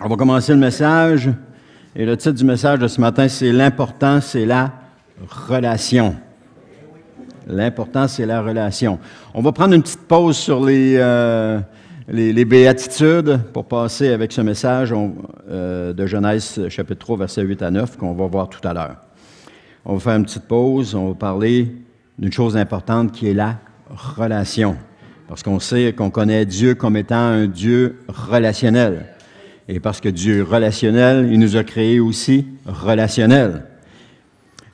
On va commencer le message. Et le titre du message de ce matin, c'est L'important, c'est la relation. L'important, c'est la relation. On va prendre une petite pause sur les, euh, les, béatitudes pour passer avec ce message euh, de Genèse chapitre 3, versets 8 à 9 qu'on va voir tout à l'heure. On va faire une petite pause, on va parler d'une chose importante qui est la relation. Parce qu'on sait qu'on connaît Dieu comme étant un Dieu relationnel. Et parce que Dieu est relationnel, il nous a créés aussi relationnels.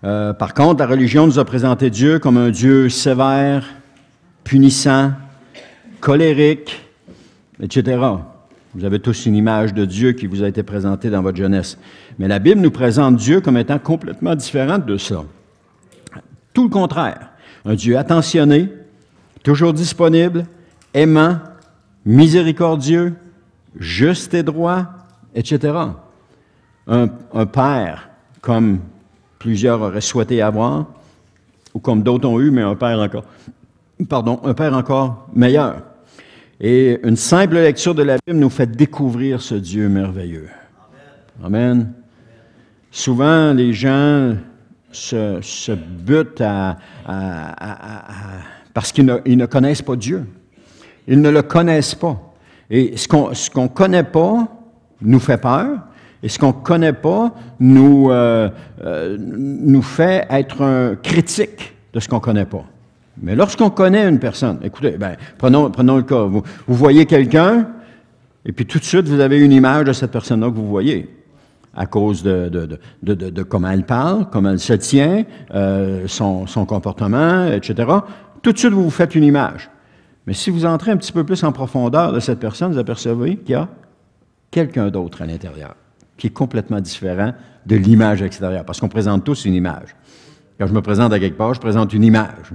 Euh, par contre, la religion nous a présenté Dieu comme un Dieu sévère, punissant, colérique, etc. Vous avez tous une image de Dieu qui vous a été présentée dans votre jeunesse. Mais la Bible nous présente Dieu comme étant complètement différent de ça. Tout le contraire. Un Dieu attentionné, toujours disponible, aimant, miséricordieux, juste et droit, etc. Un, père, comme plusieurs auraient souhaité avoir, ou comme d'autres ont eu, mais un père encore, pardon, un père encore meilleur. Et une simple lecture de la Bible nous fait découvrir ce Dieu merveilleux. Amen. Souvent, les gens se, butent à, parce qu'ils ne connaissent pas Dieu. Ils ne le connaissent pas. Et ce qu'on ce qu'on connaît pas nous fait peur, et ce qu'on connaît pas nous euh, euh, nous fait être un critique de ce qu'on connaît pas. Mais lorsqu'on connaît une personne, écoutez, ben, prenons, le cas, vous, voyez quelqu'un, et puis tout de suite, vous avez une image de cette personne-là que vous voyez à cause de, de, comment elle parle, comment elle se tient, euh, son, son, comportement, etc. Tout de suite, vous vous faites une image. Mais si vous entrez un petit peu plus en profondeur de cette personne, vous apercevez qu'il y a quelqu'un d'autre à l'intérieur, qui est complètement différent de l'image extérieure, parce qu'on présente tous une image. Quand je me présente à quelque part, je présente une image.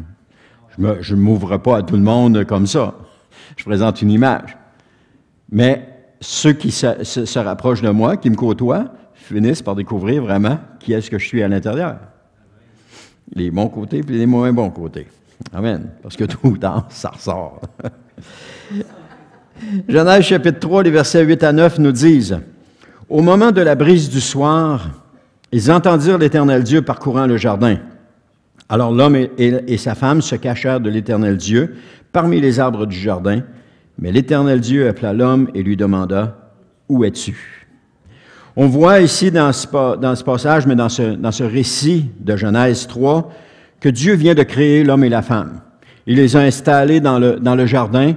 Je ne m'ouvre pas à tout le monde comme ça. Je présente une image. Mais ceux qui se, rapprochent de moi, qui me côtoient, finissent par découvrir vraiment qui est-ce que je suis à l'intérieur. Les bons côtés et les moins bons côtés. Amen. Parce que tout temps, ça ressort. Genèse chapitre 3, les versets 8 à 9 nous disent Au moment de la brise du soir, ils entendirent l'Éternel Dieu parcourant le jardin. Alors l'homme et, sa femme se cachèrent de l'Éternel Dieu parmi les arbres du jardin. Mais l'Éternel Dieu appela l'homme et lui demanda Où es-tu On voit ici dans ce, dans ce passage, mais dans ce, dans ce récit de Genèse 3, que Dieu vient de créer l'homme et la femme. Il les a installés dans le, dans le jardin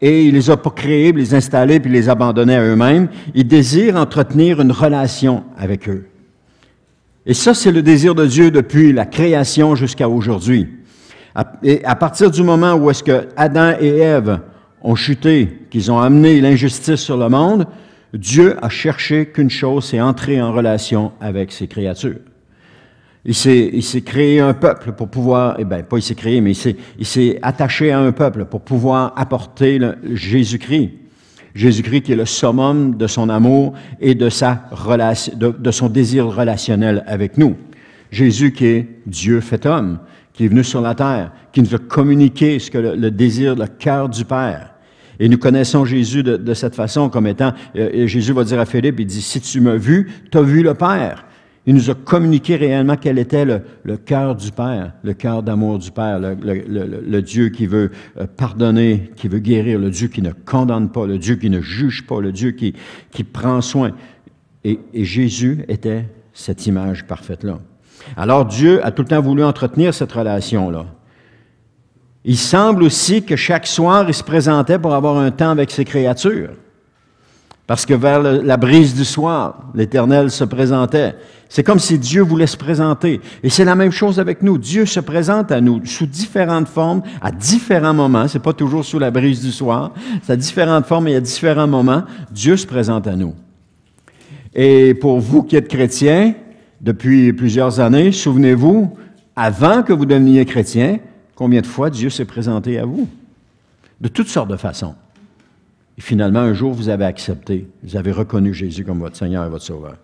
et il les a pas créés, les installés, puis les abandonnés à eux-mêmes. Il désire entretenir une relation avec eux. Et ça, c'est le désir de Dieu depuis la création jusqu'à aujourd'hui. Et à partir du moment où est-ce que Adam et Ève ont chuté, qu'ils ont amené l'injustice sur le monde, Dieu a cherché qu'une chose, c'est entrer en relation avec ses créatures. Il s'est créé un peuple pour pouvoir, eh bien, pas il s'est créé, mais il s'est attaché à un peuple pour pouvoir apporter le Jésus-Christ. Jésus-Christ qui est le summum de son amour et de, sa relation, de, son désir relationnel avec nous. Jésus qui est Dieu fait homme, qui est venu sur la terre, qui nous a communiqué ce que le, désir, le cœur du Père. Et nous connaissons Jésus de, cette façon comme étant, euh, et Jésus va dire à Philippe, il dit, si tu m'as vu, tu as vu le Père. Il nous a communiqué réellement quel était le, cœur du Père, le cœur d'amour du Père, le, Dieu qui veut euh, pardonner, qui veut guérir, le Dieu qui ne condamne pas, le Dieu qui ne juge pas, le Dieu qui, prend soin. Et, et Jésus était cette image parfaite-là. Alors Dieu a tout le temps voulu entretenir cette relation-là. Il semble aussi que chaque soir, il se présentait pour avoir un temps avec ses créatures. Parce que vers la brise du soir, l'Éternel se présentait. C'est comme si Dieu voulait se présenter. Et c'est la même chose avec nous. Dieu se présente à nous sous différentes formes, à différents moments. C'est pas toujours sous la brise du soir. C'est à différentes formes et à différents moments. Dieu se présente à nous. Et pour vous qui êtes chrétiens, depuis plusieurs années, souvenez-vous, avant que vous deveniez chrétien, combien de fois Dieu s'est présenté à vous? De toutes sortes de façons. Et finalement, un jour, vous avez accepté, vous avez reconnu Jésus comme votre Seigneur et votre Sauveur.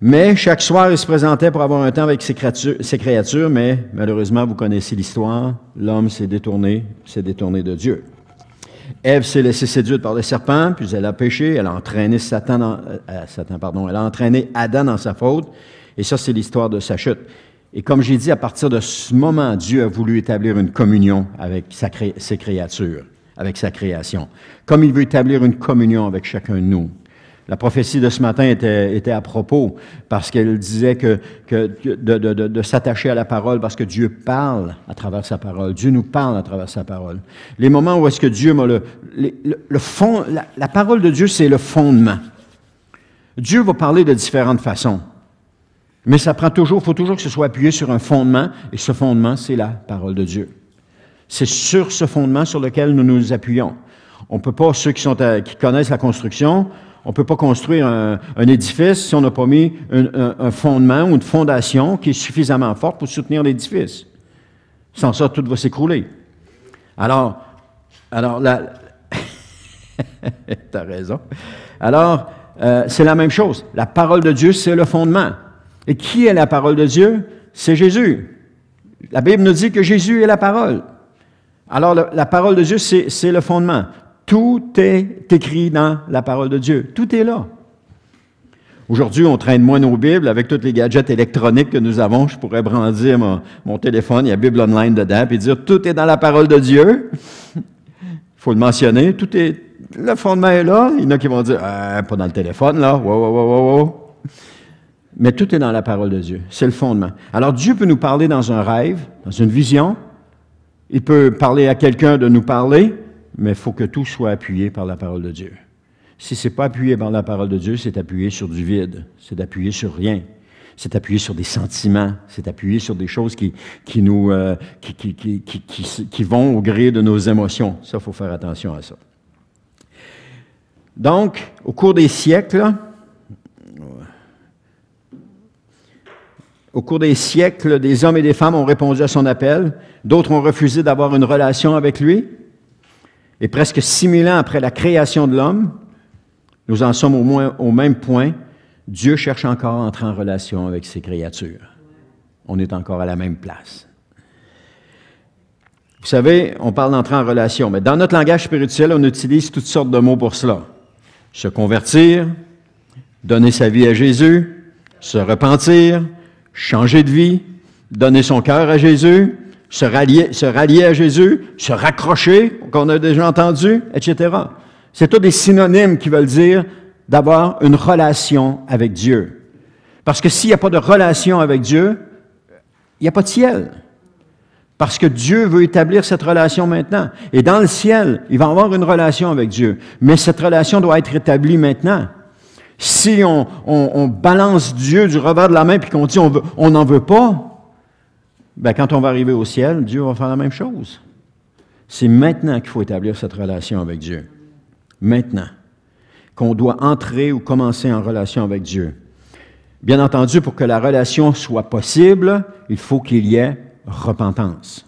Mais chaque soir, il se présentait pour avoir un temps avec ses créatures, mais malheureusement, vous connaissez l'histoire, l'homme s'est détourné, s'est détourné de Dieu. Ève s'est laissée séduite par le serpent, puis elle a péché, elle a entraîné euh, euh, Satan, pardon, elle a entraîné Adam dans sa faute, et ça, c'est l'histoire de sa chute. Et comme j'ai dit, à partir de ce moment, Dieu a voulu établir une communion avec ses créatures avec sa création, comme il veut établir une communion avec chacun de nous. La prophétie de ce matin était, à propos parce qu'elle disait que, de, s'attacher à la parole parce que Dieu parle à travers sa parole. Dieu nous parle à travers sa parole. Les moments où est-ce que Dieu m'a le, le, fond, la, la parole de Dieu, c'est le fondement. Dieu va parler de différentes façons. Mais ça prend toujours, il faut toujours que ce soit appuyé sur un fondement, et ce fondement, c'est la parole de Dieu. C'est sur ce fondement sur lequel nous nous appuyons. On ne peut pas, ceux qui, sont qui connaissent la construction, on ne peut pas construire un, édifice si on n'a pas mis un, fondement ou une fondation qui est suffisamment forte pour soutenir l'édifice. Sans ça, tout va s'écrouler. Alors, alors raison. Alors, euh, c'est la même chose. La parole de Dieu, c'est le fondement. Et qui est la parole de Dieu? C'est Jésus. La Bible nous dit que Jésus est la parole. Alors, la parole de Dieu, c'est le fondement. Tout est écrit dans la parole de Dieu. Tout est là. Aujourd'hui, on traîne moins nos Bibles avec tous les gadgets électroniques que nous avons. Je pourrais brandir mon, téléphone, il y a Bible online dedans, puis dire tout est dans la parole de Dieu. Il faut le mentionner. Tout est, le fondement est là. Il y en a qui vont dire euh, pas dans le téléphone, là. Mais tout est dans la parole de Dieu. C'est le fondement. Alors, Dieu peut nous parler dans un rêve, dans une vision, il peut parler à quelqu'un de nous parler, mais il faut que tout soit appuyé par la parole de Dieu. Si ce n'est pas appuyé par la parole de Dieu, c'est appuyé sur du vide, c'est appuyé sur rien. C'est appuyé sur des sentiments, c'est appuyé sur des choses qui, nous, euh, qui, qui, vont au gré de nos émotions. Ça, il faut faire attention à ça. Donc, au cours des siècles, Au cours des siècles, des hommes et des femmes ont répondu à son appel, d'autres ont refusé d'avoir une relation avec lui. Et presque 6000 ans après la création de l'homme, nous en sommes au, moins, au même point. Dieu cherche encore à entrer en relation avec ses créatures. On est encore à la même place. Vous savez, on parle d'entrer en relation, mais dans notre langage spirituel, on utilise toutes sortes de mots pour cela. Se convertir, donner sa vie à Jésus, se repentir, changer de vie, donner son cœur à Jésus, se rallier, se rallier à Jésus, se raccrocher, qu'on a déjà entendu, etc. C'est tous des synonymes qui veulent dire d'avoir une relation avec Dieu. Parce que s'il n'y a pas de relation avec Dieu, il n'y a pas de ciel. Parce que Dieu veut établir cette relation maintenant. Et dans le ciel, il va avoir une relation avec Dieu. Mais cette relation doit être établie maintenant si on, balance Dieu du revers de la main puis qu'on dit on n'en veut pas, ben quand on va arriver au ciel, Dieu va faire la même chose. C'est maintenant qu'il faut établir cette relation avec Dieu. Maintenant. Qu'on doit entrer ou commencer en relation avec Dieu. Bien entendu, pour que la relation soit possible, il faut qu'il y ait repentance.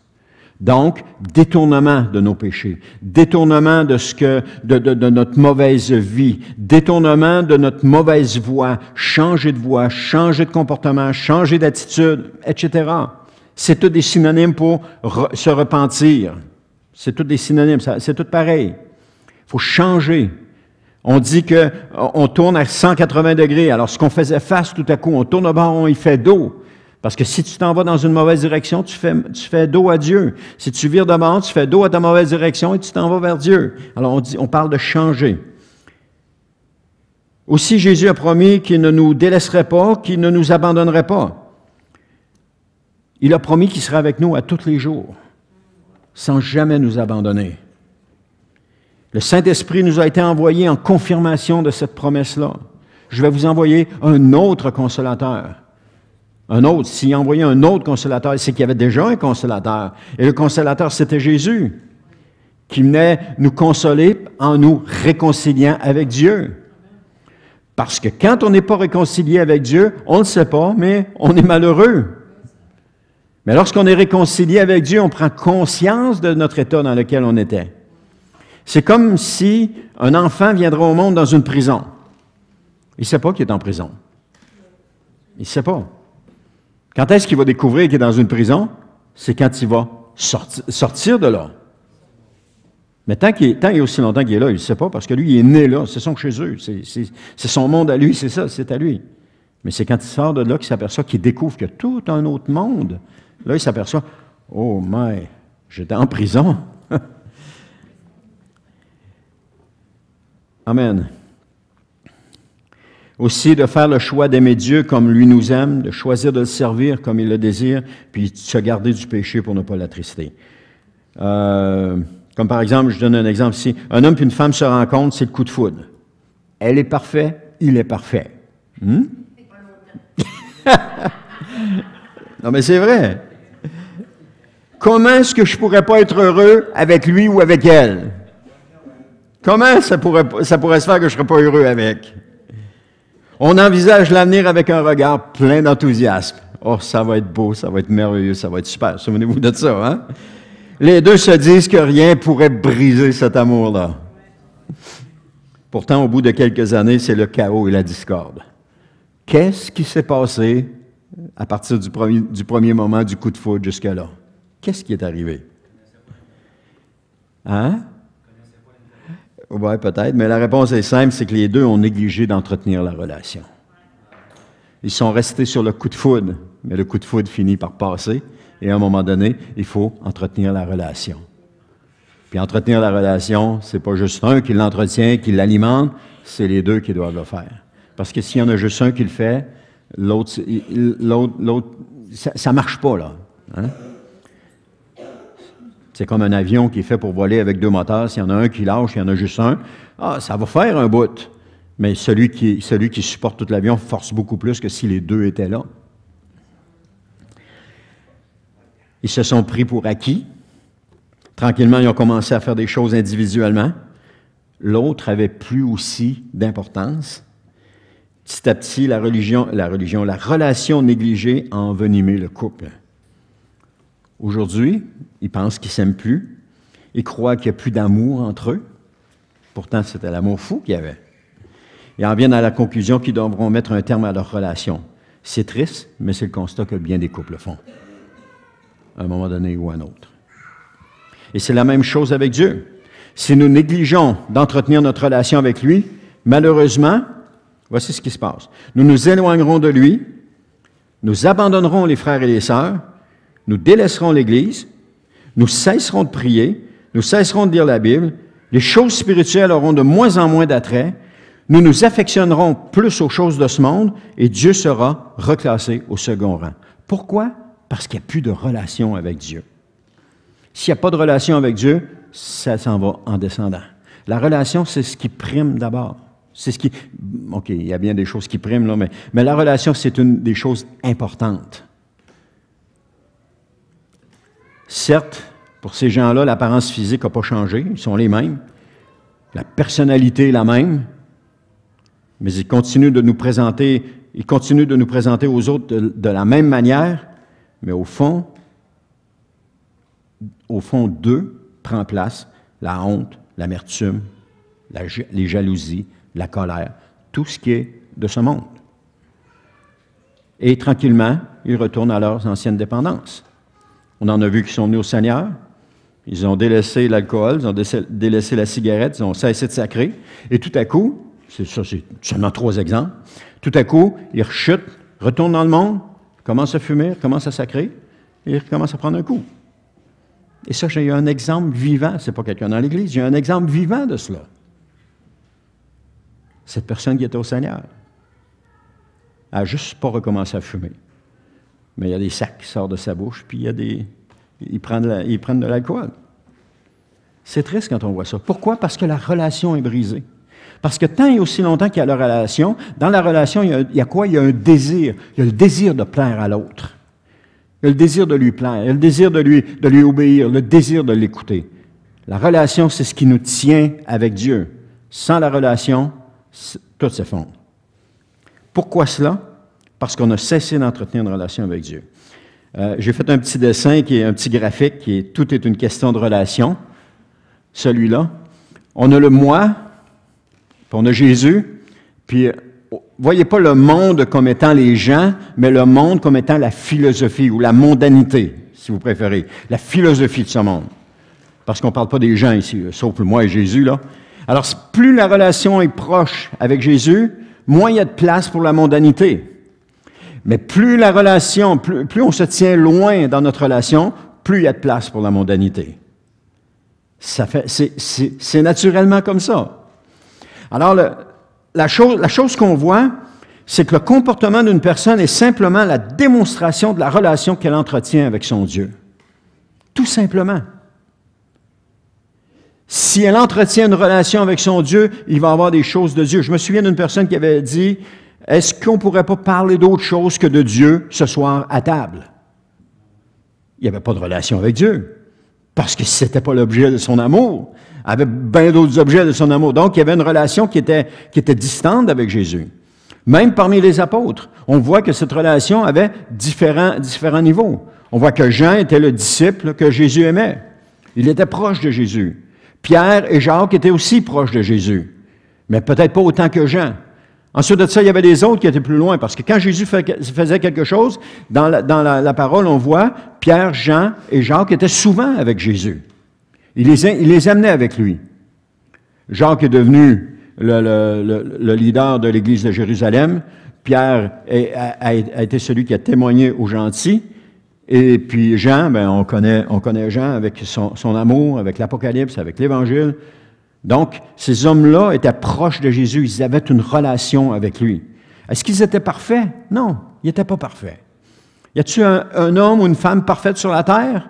Donc, détournement de nos péchés, détournement de ce que, de, notre mauvaise vie, détournement de notre mauvaise voie, changer de voie, changer de comportement, changer d'attitude, etc. C'est tout des synonymes pour se repentir. C'est tout des synonymes, c'est tout pareil. Il faut changer. On dit que on tourne à 180 degrés. Alors, ce qu'on faisait face tout à coup, on tourne au bord, on y fait dos. Parce que si tu t'en vas dans une mauvaise direction, tu fais, dos à Dieu. Si tu vires devant, tu fais dos à ta mauvaise direction et tu t'en vas vers Dieu. Alors on, on parle de changer. Aussi, Jésus a promis qu'il ne nous délaisserait pas, qu'il ne nous abandonnerait pas. Il a promis qu'il serait avec nous à tous les jours, sans jamais nous abandonner. Le Saint-Esprit nous a été envoyé en confirmation de cette promesse-là. Je vais vous envoyer un autre consolateur un autre, s'il envoyait un autre consolateur, c'est qu'il y avait déjà un consolateur. Et le consolateur, c'était Jésus, qui venait nous consoler en nous réconciliant avec Dieu. Parce que quand on n'est pas réconcilié avec Dieu, on ne sait pas, mais on est malheureux. Mais lorsqu'on est réconcilié avec Dieu, on prend conscience de notre état dans lequel on était. C'est comme si un enfant viendrait au monde dans une prison. Il ne sait pas qu'il est en prison. Il ne sait pas. Quand est-ce qu'il va découvrir qu'il est dans une prison? C'est quand il va sortir de là. Mais tant, qu'il est, aussi longtemps qu'il est là, il ne sait pas, parce que lui, il est né là, c'est son chez eux, c'est son monde à lui, c'est ça, c'est à lui. Mais c'est quand il sort de là qu'il s'aperçoit, qu'il découvre qu'il y a tout un autre monde. Là, il s'aperçoit, oh my, j'étais en prison. Amen. Aussi de faire le choix d'aimer Dieu comme lui nous aime, de choisir de le servir comme il le désire, puis de se garder du péché pour ne pas l'attrister. Euh, comme par exemple, je donne un exemple ici. Un homme et une femme se rencontrent, c'est le coup de foudre. Elle est parfaite, il est parfait. Hmm? non, mais c'est vrai. Comment est-ce que je pourrais pas être heureux avec lui ou avec elle? Comment ça pourrait, ça pourrait se faire que je ne serais pas heureux avec? On envisage l'avenir avec un regard plein d'enthousiasme. Oh, ça va être beau, ça va être merveilleux, ça va être super. Souvenez-vous de ça, hein? Les deux se disent que rien pourrait briser cet amour-là. Pourtant, au bout de quelques années, c'est le chaos et la discorde. Qu'est-ce qui s'est passé à partir du premier, moment du coup de foudre jusque-là? Qu'est-ce qui est arrivé? Hein? Oui, peut-être, mais la réponse est simple, c'est que les deux ont négligé d'entretenir la relation. Ils sont restés sur le coup de foudre, mais le coup de foudre finit par passer, et à un moment donné, il faut entretenir la relation. Puis entretenir la relation, c'est pas juste un qui l'entretient, qui l'alimente, c'est les deux qui doivent le faire. Parce que s'il y en a juste un qui le fait, l'autre, l'autre, l'autre, ça, ne marche pas là. Hein? C'est comme un avion qui est fait pour voler avec deux moteurs. S'il y en a un qui lâche, il y en a juste un. Ah, ça va faire un bout. Mais celui qui, celui qui supporte tout l'avion force beaucoup plus que si les deux étaient là. Ils se sont pris pour acquis. Tranquillement, ils ont commencé à faire des choses individuellement. L'autre avait plus aussi d'importance. Petit à petit, la religion, la religion, la relation négligée a envenimé le couple. Aujourd'hui, ils pensent qu'ils s'aiment plus. Ils croient qu'il n'y a plus d'amour entre eux. Pourtant, c'était l'amour fou qu'il y avait. Ils en viennent à la conclusion qu'ils devront mettre un terme à leur relation. C'est triste, mais c'est le constat que bien des couples font, à un moment donné ou à un autre. Et c'est la même chose avec Dieu. Si nous négligeons d'entretenir notre relation avec lui, malheureusement, voici ce qui se passe. Nous nous éloignerons de lui, nous abandonnerons les frères et les sœurs, nous délaisserons l'Église, nous cesserons de prier, nous cesserons de lire la Bible, les choses spirituelles auront de moins en moins d'attrait, nous nous affectionnerons plus aux choses de ce monde et Dieu sera reclassé au second rang. Pourquoi? Parce qu'il n'y a plus de relation avec Dieu. S'il n'y a pas de relation avec Dieu, ça s'en va en descendant. La relation, c'est ce qui prime d'abord. C'est ce qui. OK, il y a bien des choses qui priment, là, mais la relation, c'est une des choses importantes. Certes, pour ces gens-là, l'apparence physique n'a pas changé, ils sont les mêmes, la personnalité est la même, mais ils continuent de nous présenter, ils continuent de nous présenter aux autres de, la même manière, mais au fond, au fond d'eux prend place la honte, l'amertume, les jalousies, la colère, tout ce qui est de ce monde. Et tranquillement, ils retournent à leurs anciennes dépendances. On en a vu qui sont venus au Seigneur. Ils ont délaissé l'alcool, ils ont délaissé la cigarette, ils ont cessé de sacrer. Et tout à coup, c'est ça, c'est seulement trois exemples, tout à coup, ils rechutent, retournent dans le monde, commencent à fumer, commencent à sacrer, et ils commencent à prendre un coup. Et ça, j'ai eu un exemple vivant, c'est pas quelqu'un dans l'Église, j'ai un exemple vivant de cela. Cette personne qui était au Seigneur a juste pas recommencé à fumer mais il y a des sacs qui sortent de sa bouche, puis il y a des. Ils prennent, ils de l'alcool. C'est triste quand on voit ça. Pourquoi? Parce que la relation est brisée. Parce que tant et aussi longtemps qu'il y a la relation, dans la relation, il y, a, quoi? Il y a un désir. Il y a le désir de plaire à l'autre. Il y a le désir de lui plaire. Il y a le désir de lui, de lui obéir. Le désir de l'écouter. La relation, c'est ce qui nous tient avec Dieu. Sans la relation, tout s'effondre. Pourquoi cela? parce qu'on a cessé d'entretenir une relation avec Dieu. Euh, j'ai fait un petit dessin, qui est un petit graphique, qui est Tout est une question de relation. Celui-là. On a le moi, puis on a Jésus, puis euh, voyez pas le monde comme étant les gens, mais le monde comme étant la philosophie ou la mondanité, si vous préférez, la philosophie de ce monde. Parce qu'on ne parle pas des gens ici, euh, sauf le « moi et Jésus, là. Alors, plus la relation est proche avec Jésus, moins il y a de place pour la mondanité. Mais plus la relation, plus, on se tient loin dans notre relation, plus il y a de place pour la mondanité. c'est, naturellement comme ça. Alors, la chose, la chose qu'on voit, c'est que le comportement d'une personne est simplement la démonstration de la relation qu'elle entretient avec son Dieu. Tout simplement. Si elle entretient une relation avec son Dieu, il va avoir des choses de Dieu. Je me souviens d'une personne qui avait dit, est-ce qu'on pourrait pas parler d'autre chose que de Dieu ce soir à table? Il n'y avait pas de relation avec Dieu, parce que ce n'était pas l'objet de son amour, Il avait bien d'autres objets de son amour. Donc, il y avait une relation qui était, qui était distante avec Jésus. Même parmi les apôtres, on voit que cette relation avait différents, différents niveaux. On voit que Jean était le disciple que Jésus aimait. Il était proche de Jésus. Pierre et Jacques étaient aussi proches de Jésus, mais peut-être pas autant que Jean. Ensuite de ça, il y avait des autres qui étaient plus loin, parce que quand Jésus faisait quelque chose, dans, la, parole, on voit Pierre, Jean et Jacques étaient souvent avec Jésus. Il les, amenait avec lui. Jacques est devenu le, leader de l'Église de Jérusalem. Pierre a, été celui qui a témoigné aux gentils. Et puis Jean, ben, on, connaît, Jean avec son amour, avec l'Apocalypse, avec l'Évangile. Donc, ces hommes-là étaient proches de Jésus, ils avaient une relation avec lui. Est-ce qu'ils étaient parfaits? Non, ils n'étaient pas parfaits. Y a-t-il un, homme ou une femme parfaite sur la terre?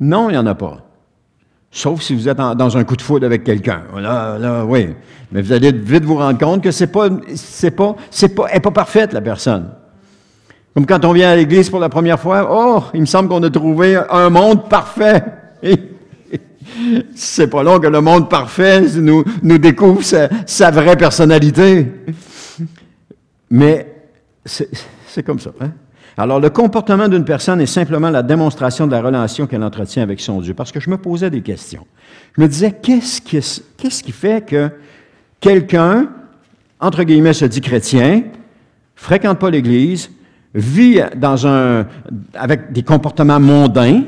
Non, il n'y en a pas. Sauf si vous êtes dans un coup de foudre avec quelqu'un. Oh là, là, oui. Mais vous allez vite vous rendre compte que c'est pas, c'est pas, c'est pas, elle n'est pas parfaite, la personne. Comme quand on vient à l'Église pour la première fois, oh, il me semble qu'on a trouvé un monde parfait. C'est pas long que le monde parfait nous, découvre sa, vraie personnalité. Mais c'est comme ça. Hein? Alors, le comportement d'une personne est simplement la démonstration de la relation qu'elle entretient avec son Dieu. Parce que je me posais des questions. Je me disais, qu'est-ce qui, fait que quelqu'un, entre guillemets, se dit chrétien, fréquente pas l'Église, vit avec des comportements mondains,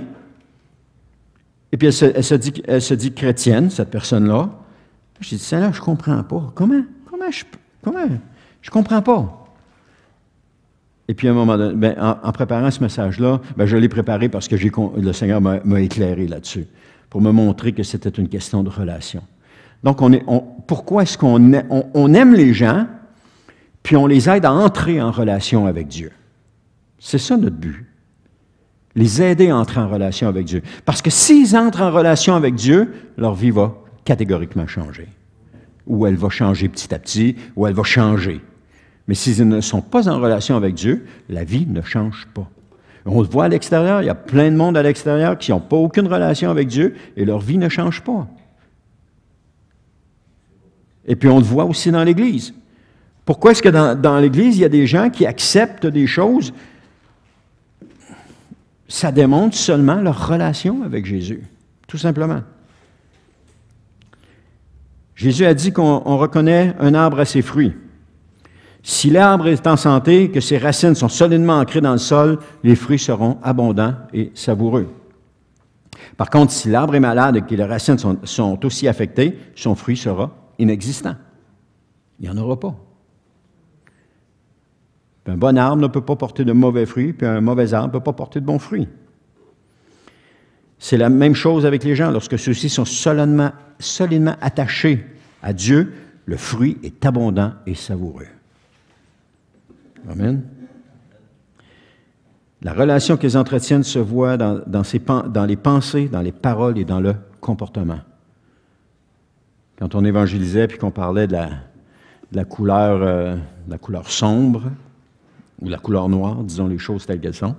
et puis elle se, dit, se dit chrétienne, cette personne-là. J'ai dit, celle-là, je ne comprends pas. Comment? Comment je ne comprends pas. Et puis à un moment donné, ben, en, préparant ce message-là, ben, je l'ai préparé parce que le Seigneur m'a éclairé là-dessus, pour me montrer que c'était une question de relation. Donc, on est, pourquoi est-ce qu'on on aime les gens, puis on les aide à entrer en relation avec Dieu? C'est ça notre but les aider à entrer en relation avec Dieu. Parce que s'ils entrent en relation avec Dieu, leur vie va catégoriquement changer. Ou elle va changer petit à petit, ou elle va changer. Mais s'ils ne sont pas en relation avec Dieu, la vie ne change pas. On le voit à l'extérieur, il y a plein de monde à l'extérieur qui n'ont pas aucune relation avec Dieu et leur vie ne change pas. Et puis on le voit aussi dans l'Église. Pourquoi est-ce que dans, dans l'Église, il y a des gens qui acceptent des choses ça démontre seulement leur relation avec Jésus, tout simplement. Jésus a dit qu'on reconnaît un arbre à ses fruits. Si l'arbre est en santé, que ses racines sont solidement ancrées dans le sol, les fruits seront abondants et savoureux. Par contre, si l'arbre est malade et que les racines sont, sont aussi affectées, son fruit sera inexistant. Il n'y en aura pas un bon arbre ne peut pas porter de mauvais fruits, puis un mauvais arbre ne peut pas porter de bons fruits. C'est la même chose avec les gens. Lorsque ceux-ci sont solidement, attachés à Dieu, le fruit est abondant et savoureux. Amen. La relation qu'ils entretiennent se voit dans, les pensées, dans les paroles et dans le comportement. Quand on évangélisait puis qu'on parlait de la, couleur, euh, de la couleur sombre, ou la couleur noire, disons les choses telles qu'elles sont.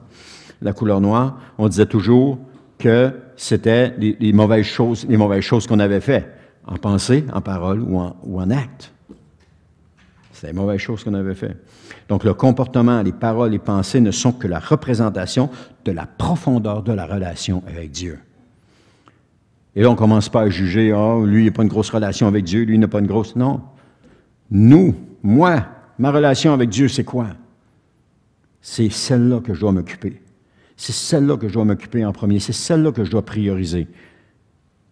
La couleur noire, on disait toujours que c'était les, mauvaises choses, les mauvaises choses qu'on avait faites, en pensée, en parole ou en, acte. C'est les mauvaises choses qu'on avait faites. Donc le comportement, les paroles, les pensées ne sont que la représentation de la profondeur de la relation avec Dieu. Et là, on ne commence pas à juger, oh, lui, il n'a pas une grosse relation avec Dieu, lui, n'a pas une grosse. Non. Nous, moi, ma relation avec Dieu, c'est quoi? c'est celle-là que je dois m'occuper. C'est celle-là que je dois m'occuper en premier. C'est celle-là que je dois prioriser.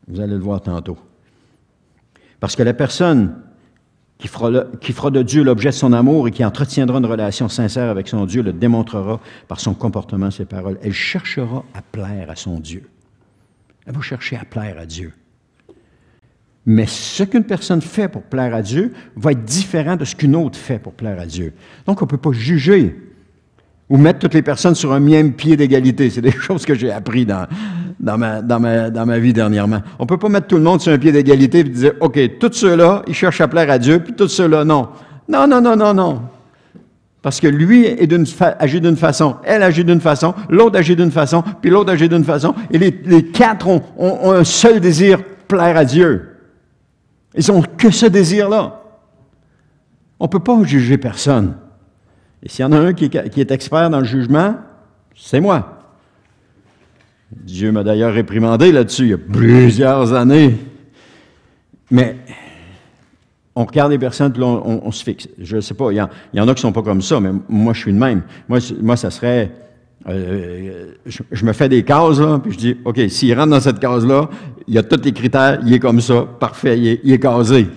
Vous allez le voir tantôt. Parce que la personne qui fera, de Dieu l'objet de son amour et qui entretiendra une relation sincère avec son Dieu le démontrera par son comportement, ses paroles. Elle cherchera à plaire à son Dieu. Elle va chercher à plaire à Dieu. Mais ce qu'une personne fait pour plaire à Dieu va être différent de ce qu'une autre fait pour plaire à Dieu. Donc, on ne peut pas juger ou mettre toutes les personnes sur un même pied d'égalité. C'est des choses que j'ai apprises dans, dans, ma, vie dernièrement. On ne peut pas mettre tout le monde sur un pied d'égalité et dire, OK, tous ceux-là, ils cherchent à plaire à Dieu, puis tous ceux-là, non. Non, non, non, non, non. Parce que lui est agit d'une façon, elle agit d'une façon, l'autre agit d'une façon, puis l'autre agit d'une façon, et les, quatre ont, un seul désir, plaire à Dieu. Ils n'ont que ce désir-là. On ne peut pas juger personne. Et s'il y en a un qui est, expert dans le jugement, c'est moi. Dieu m'a d'ailleurs réprimandé là-dessus il y a plusieurs années. Mais on regarde les personnes, on, se fixe. Je ne sais pas, il y, en, a qui ne sont pas comme ça, mais moi, je suis de même. Moi, moi ça serait... Euh, je, me fais des cases, là, puis je dis, OK, s'il rentre dans cette case-là, il y a tous les critères, il est comme ça, parfait, il est, il casé.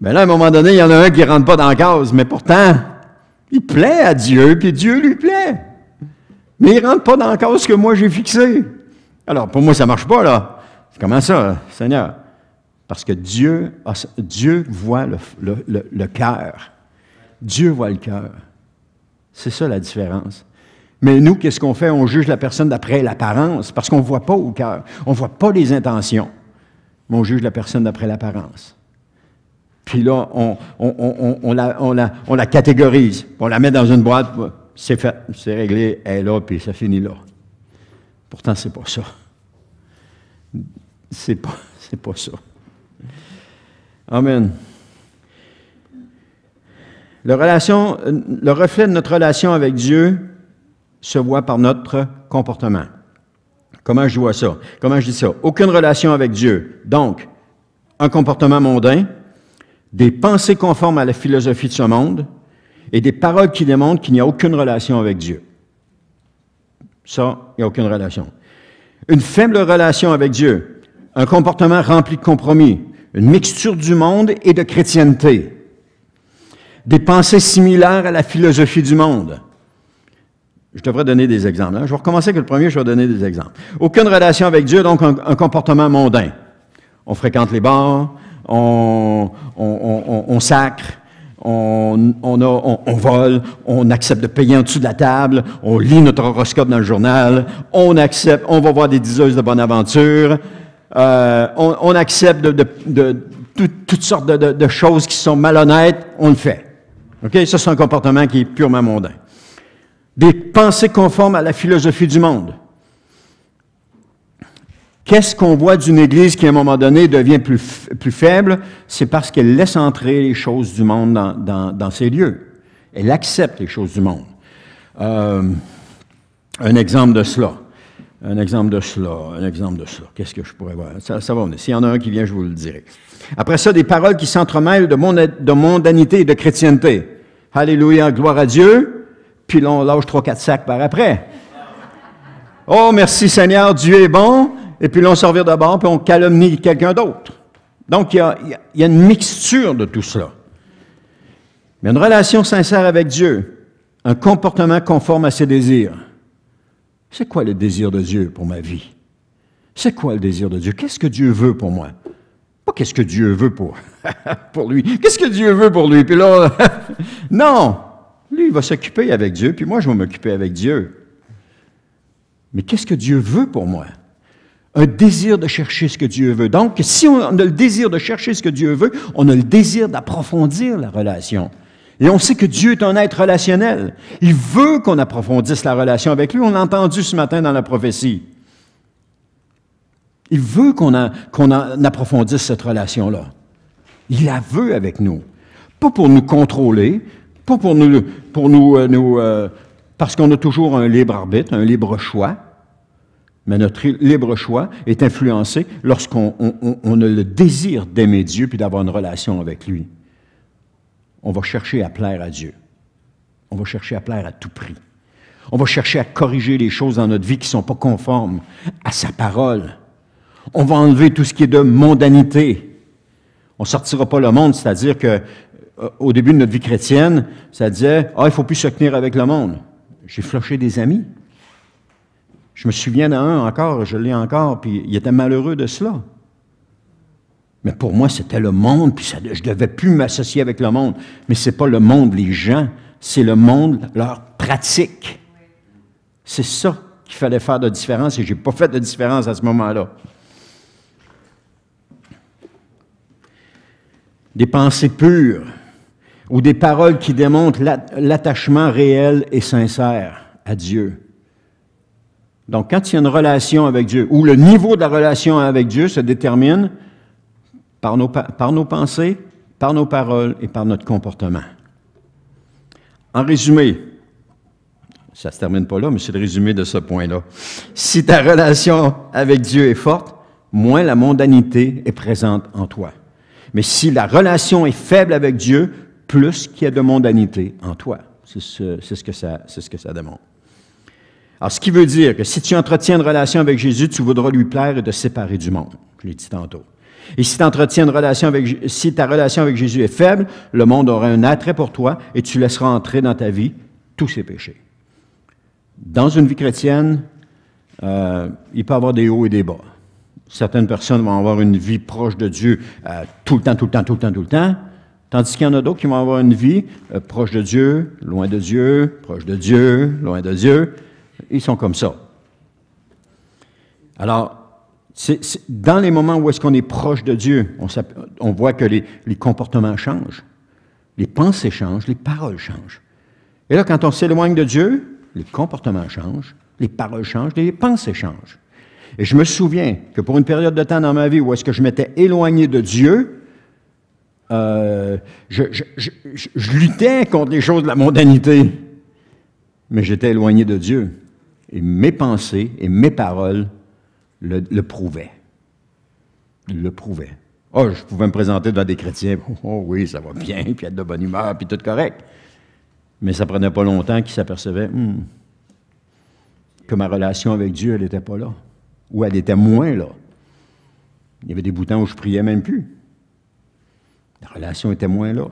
Mais là, à un moment donné, il y en a un qui ne rentre pas dans la case, mais pourtant, il plaît à Dieu, puis Dieu lui plaît. Mais il ne rentre pas dans le cause que moi j'ai fixé. Alors, pour moi, ça ne marche pas, là. Comment ça, Seigneur? Parce que Dieu, Dieu voit le, le cœur. Dieu voit le cœur. C'est ça la différence. Mais nous, qu'est-ce qu'on fait? On juge la personne d'après l'apparence, parce qu'on ne voit pas au cœur. On ne voit pas les intentions. Mais on juge la personne d'après l'apparence. Puis là, on, la, catégorise. On la met dans une boîte, c'est fait, c'est réglé, elle est là, puis ça finit là. Pourtant, c'est pas ça. C'est pas, pas ça. Amen. Le, relation, le reflet de notre relation avec Dieu se voit par notre comportement. Comment je vois ça? Comment je dis ça? Aucune relation avec Dieu. Donc, un comportement mondain, des pensées conformes à la philosophie de ce monde et des paroles qui démontrent qu'il n'y a aucune relation avec Dieu. Ça, il n'y a aucune relation. Une faible relation avec Dieu, un comportement rempli de compromis, une mixture du monde et de chrétienté, des pensées similaires à la philosophie du monde. Je devrais donner des exemples. Hein. Je vais recommencer avec le premier, je vais donner des exemples. Aucune relation avec Dieu, donc un comportement mondain. On fréquente les bars, on, sacre, on, on, vole, on accepte de payer en dessous de la table, on lit notre horoscope dans le journal, on accepte, on va voir des diseuses de bonne aventure, euh, on, accepte de, de, toutes sortes de, de, choses qui sont malhonnêtes, on le fait. OK? Ça, c'est un comportement qui est purement mondain. Des pensées conformes à la philosophie du monde. Qu'est-ce qu'on voit d'une Église qui, à un moment donné, devient plus, faible? C'est parce qu'elle laisse entrer les choses du monde dans, dans, ses lieux. Elle accepte les choses du monde. Euh, un exemple de cela. Un exemple de cela. Un exemple de cela. Qu'est-ce que je pourrais voir? Ça, va venir. S'il y en a un qui vient, je vous le dirai. Après ça, des paroles qui s'entremêlent de, de mondanité et de chrétienté. Alléluia, gloire à Dieu. Puis l'on on lâche trois, quatre sacs par après. Oh, merci Seigneur, Dieu est bon et puis l'on servir d'abord, puis on calomnie quelqu'un d'autre. Donc, il y, a, une mixture de tout cela. Mais une relation sincère avec Dieu, un comportement conforme à ses désirs. C'est quoi le désir de Dieu pour ma vie? C'est quoi le désir de Dieu? Qu'est-ce que Dieu veut pour moi? Pas qu'est-ce que Dieu veut pour, pour lui. Qu'est-ce que Dieu veut pour lui? Puis là, non! Lui, il va s'occuper avec Dieu, puis moi, je vais m'occuper avec Dieu. Mais qu'est-ce que Dieu veut pour moi? un désir de chercher ce que Dieu veut. Donc, si on a le désir de chercher ce que Dieu veut, on a le désir d'approfondir la relation. Et on sait que Dieu est un être relationnel. Il veut qu'on approfondisse la relation avec lui. On l'a entendu ce matin dans la prophétie. Il veut qu'on approfondisse cette relation-là. Il la veut avec nous. Pas pour nous contrôler, pas pour nous, pour nous, euh, nous euh, parce qu'on a toujours un libre arbitre, un libre choix, mais notre libre choix est influencé lorsqu'on a le désir d'aimer Dieu puis d'avoir une relation avec lui. On va chercher à plaire à Dieu. On va chercher à plaire à tout prix. On va chercher à corriger les choses dans notre vie qui ne sont pas conformes à sa parole. On va enlever tout ce qui est de mondanité. On ne sortira pas le monde, c'est-à-dire que euh, au début de notre vie chrétienne, ça disait Ah, il ne faut plus se tenir avec le monde. J'ai floché des amis. Je me souviens d'un encore, je l'ai encore, puis il était malheureux de cela. Mais pour moi, c'était le monde, puis je ne devais plus m'associer avec le monde. Mais ce n'est pas le monde, les gens, c'est le monde, leur pratique. C'est ça qu'il fallait faire de différence, et je n'ai pas fait de différence à ce moment-là. Des pensées pures ou des paroles qui démontrent l'attachement réel et sincère à Dieu. Donc, quand il y a une relation avec Dieu, ou le niveau de la relation avec Dieu se détermine par nos, par nos pensées, par nos paroles et par notre comportement. En résumé, ça ne se termine pas là, mais c'est le résumé de ce point-là. Si ta relation avec Dieu est forte, moins la mondanité est présente en toi. Mais si la relation est faible avec Dieu, plus qu'il y a de mondanité en toi. C'est ce, que ça, ce que ça démontre. Alors, ce qui veut dire que si tu entretiens une relation avec Jésus, tu voudras lui plaire et te séparer du monde. Je l'ai dit tantôt. Et si, une relation avec, si ta relation avec Jésus est faible, le monde aura un attrait pour toi et tu laisseras entrer dans ta vie tous ses péchés. Dans une vie chrétienne, euh, il peut y avoir des hauts et des bas. Certaines personnes vont avoir une vie proche de Dieu euh, tout le temps, tout le temps, tout le temps, tout le temps, tandis qu'il y en a d'autres qui vont avoir une vie euh, proche de Dieu, loin de Dieu, proche de Dieu, loin de Dieu ils sont comme ça. Alors, dans les moments où est-ce qu'on est proche de Dieu, on, voit que les, comportements changent, les pensées changent, les paroles changent. Et là, quand on s'éloigne de Dieu, les comportements changent, les paroles changent, les pensées changent. Et je me souviens que pour une période de temps dans ma vie où est-ce que je m'étais éloigné de Dieu, euh, je, je luttais contre les choses de la mondanité, mais j'étais éloigné de Dieu et mes pensées et mes paroles le, prouvaient. le prouvaient. Oh, je pouvais me présenter devant des chrétiens, oh oui, ça va bien, puis être de bonne humeur, puis tout correct. Mais ça prenait pas longtemps qu'ils s'apercevaient hmm, que ma relation avec Dieu, elle n'était pas là, ou elle était moins là. Il y avait des boutons où je priais même plus. La relation était moins là.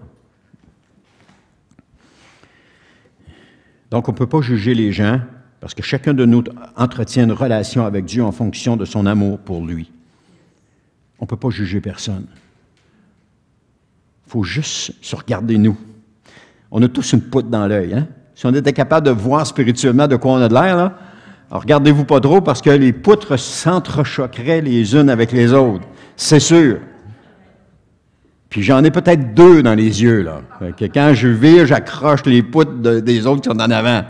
Donc, on ne peut pas juger les gens parce que chacun de nous entretient une relation avec Dieu en fonction de son amour pour lui. On ne peut pas juger personne. Il faut juste se regarder nous. On a tous une poutre dans l'œil. Hein? Si on était capable de voir spirituellement de quoi on a de l'air, regardez-vous pas trop parce que les poutres s'entrechoqueraient les unes avec les autres. C'est sûr. Puis j'en ai peut-être deux dans les yeux. Là. quand je vis, j'accroche les poutres des autres qui sont en avant.